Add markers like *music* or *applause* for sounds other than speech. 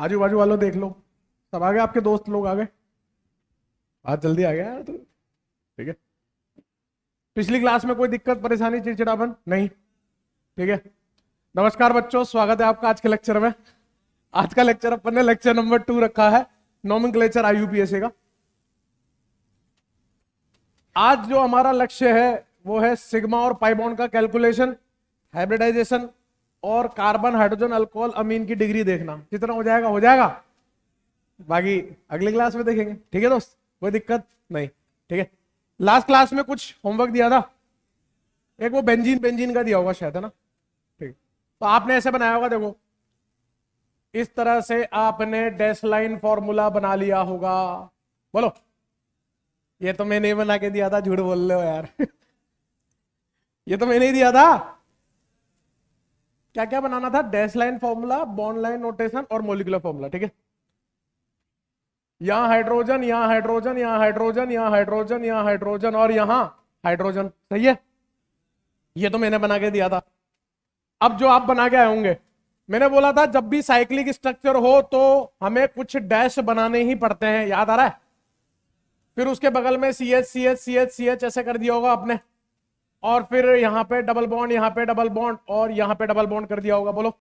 आजू बाजू वालों देख लो सब आ गए आपके दोस्त लोग आ गए आज जल्दी आ गया यार तो ठीक है पिछली क्लास में कोई दिक्कत परेशानी चिड़चिड़ापन नहीं ठीक है नमस्कार बच्चों स्वागत है आपका आज के लेक्चर में आज का लेक्चर अपन ने लेक्चर नंबर टू रखा है नॉमिन क्लेचर आईयूपीएसए का आज जो हमारा लक्ष्य है वो है सिग्मा और पाइबॉन्ड का कैलकुलेशन हाइब्रिडाइजेशन और कार्बन हाइड्रोजन अल्कोहल अमीन की डिग्री देखना जितना हो जाएगा हो जाएगा बाकी अगले क्लास में देखेंगे ठीक है दोस्त कोई दिक्कत नहीं ठीक है लास्ट क्लास में कुछ होमवर्क दिया था एक वो बेंजीन बेंजीन का दिया होगा शायद है ना ठीक तो आपने ऐसे बनाया होगा देखो इस तरह से आपने डैश लाइन फॉर्मूला बना लिया होगा बोलो ये तो मैंने बना के दिया था झूठ बोल रहे हो यार *laughs* ये तो मैंने ही दिया था क्या क्या बनाना था dash line formula bond line notation और मोलिकुलर फॉर्मूला ठीक है यहां हाइड्रोजन यहां हाइड्रोजन यहां हाइड्रोजन यहां हाइड्रोजन यहां हाइड्रोजन और यहां हाइड्रोजन सही है ये तो मैंने बना के दिया था अब जो आप बना के आए होंगे मैंने बोला था जब भी साइक्लिक स्ट्रक्चर हो तो हमें कुछ डैश बनाने ही पड़ते हैं याद आ रहा है फिर उसके बगल में C H C H C H C H ऐसे कर दिया होगा आपने और फिर यहाँ पे डबल बॉन्ड यहाँ पे डबल बॉन्ड और यहाँ पे डबल बॉन्ड कर दिया होगा बोलो